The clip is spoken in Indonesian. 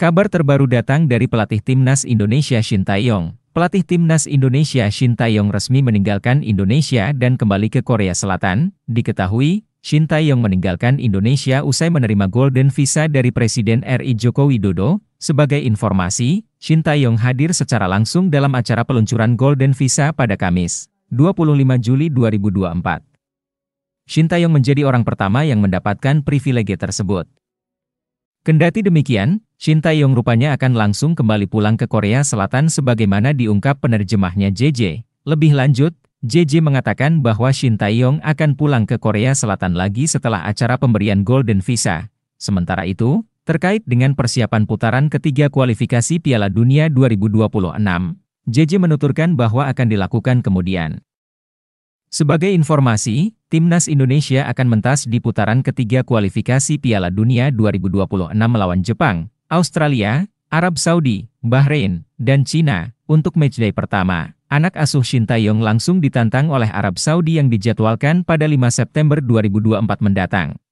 Kabar terbaru datang dari pelatih timnas Indonesia Shin Taeyong. Pelatih timnas Indonesia Shin Taeyong resmi meninggalkan Indonesia dan kembali ke Korea Selatan. Diketahui, Shin Taeyong meninggalkan Indonesia usai menerima golden visa dari Presiden RI Joko Widodo. Sebagai informasi, Shin Taeyong hadir secara langsung dalam acara peluncuran golden visa pada Kamis, 25 Juli 2024. Shin Taeyong menjadi orang pertama yang mendapatkan privilege tersebut. Kendati demikian, Shin Taeyong rupanya akan langsung kembali pulang ke Korea Selatan sebagaimana diungkap penerjemahnya JJ. Lebih lanjut, JJ mengatakan bahwa Shin Taeyong akan pulang ke Korea Selatan lagi setelah acara pemberian Golden Visa. Sementara itu, terkait dengan persiapan putaran ketiga kualifikasi Piala Dunia 2026, JJ menuturkan bahwa akan dilakukan kemudian. Sebagai informasi, Timnas Indonesia akan mentas di putaran ketiga kualifikasi Piala Dunia 2026 melawan Jepang, Australia, Arab Saudi, Bahrain, dan Cina. Untuk matchday pertama, anak asuh Shin Taeyong langsung ditantang oleh Arab Saudi yang dijadwalkan pada 5 September 2024 mendatang.